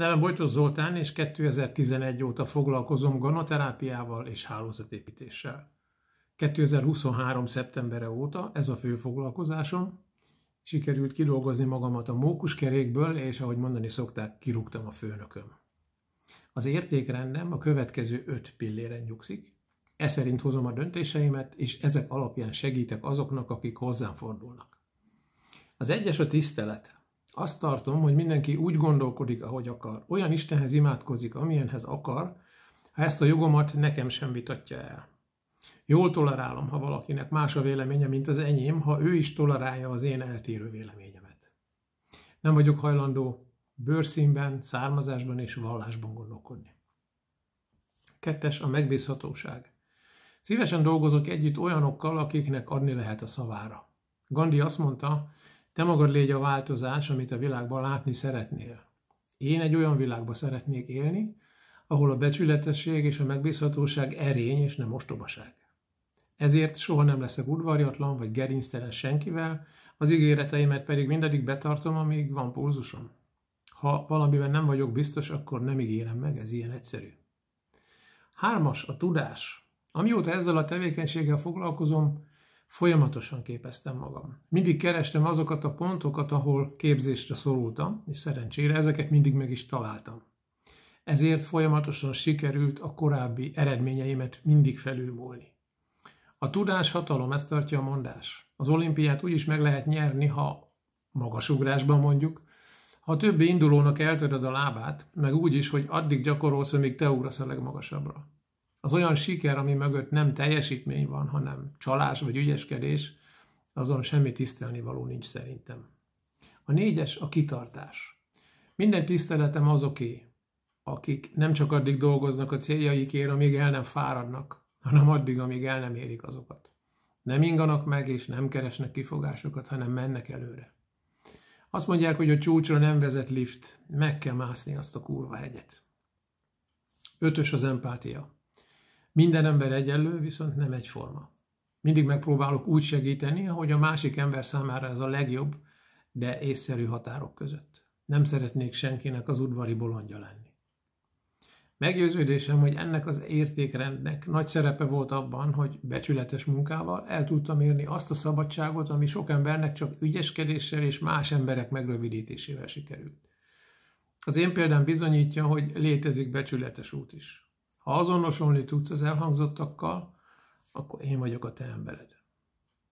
Nevem Bojtos Zoltán, és 2011 óta foglalkozom gonoterápiával és hálózatépítéssel. 2023. szeptembere óta ez a fő foglalkozásom. Sikerült kidolgozni magamat a mókuskerékből, és ahogy mondani szokták, kirúgtam a főnököm. Az értékrendem a következő öt pilléren nyugszik. Ez szerint hozom a döntéseimet, és ezek alapján segítek azoknak, akik hozzám fordulnak. Az egyes a tisztelet, azt tartom, hogy mindenki úgy gondolkodik, ahogy akar. Olyan Istenhez imádkozik, amilyenhez akar, ha ezt a jogomat nekem sem vitatja el. Jól tolerálom, ha valakinek más a véleménye, mint az enyém, ha ő is tolerálja az én eltérő véleményemet. Nem vagyok hajlandó bőrszínben, származásban és vallásban gondolkodni. Kettes, a megbízhatóság. Szívesen dolgozok együtt olyanokkal, akiknek adni lehet a szavára. Gandhi azt mondta, te magad légy a változás, amit a világban látni szeretnél. Én egy olyan világban szeretnék élni, ahol a becsületesség és a megbízhatóság erény és nem ostobaság. Ezért soha nem leszek udvarjatlan vagy gerinctelen senkivel, az ígéreteimet pedig mindaddig betartom, amíg van pulzusom. Ha valamiben nem vagyok biztos, akkor nem ígérem meg, ez ilyen egyszerű. Hármas a tudás. Amióta ezzel a tevékenységgel foglalkozom, Folyamatosan képeztem magam. Mindig kerestem azokat a pontokat, ahol képzésre szorultam, és szerencsére ezeket mindig meg is találtam. Ezért folyamatosan sikerült a korábbi eredményeimet mindig felülmúlni. A tudás hatalom, ezt tartja a mondás. Az olimpiát úgy is meg lehet nyerni, ha magasugrásban mondjuk, ha többi indulónak eltöröd a lábát, meg úgy is, hogy addig gyakorolsz, amíg te ugrasz a legmagasabbra az olyan siker, ami mögött nem teljesítmény van, hanem csalás vagy ügyeskedés, azon semmi tisztelni való nincs szerintem. A négyes a kitartás. Minden tiszteletem azoké, akik nem csak addig dolgoznak a céljaikért, amíg el nem fáradnak, hanem addig, amíg el nem érik azokat. Nem inganak meg, és nem keresnek kifogásokat, hanem mennek előre. Azt mondják, hogy a csúcsra nem vezet lift, meg kell mászni azt a kurva hegyet. Ötös az empátia. Minden ember egyenlő, viszont nem egyforma. Mindig megpróbálok úgy segíteni, ahogy a másik ember számára ez a legjobb, de észszerű határok között. Nem szeretnék senkinek az udvari bolondja lenni. Meggyőződésem, hogy ennek az értékrendnek nagy szerepe volt abban, hogy becsületes munkával el tudtam érni azt a szabadságot, ami sok embernek csak ügyeskedéssel és más emberek megrövidítésével sikerült. Az én példám bizonyítja, hogy létezik becsületes út is. Ha azonosulni tudsz az elhangzottakkal, akkor én vagyok a te embered.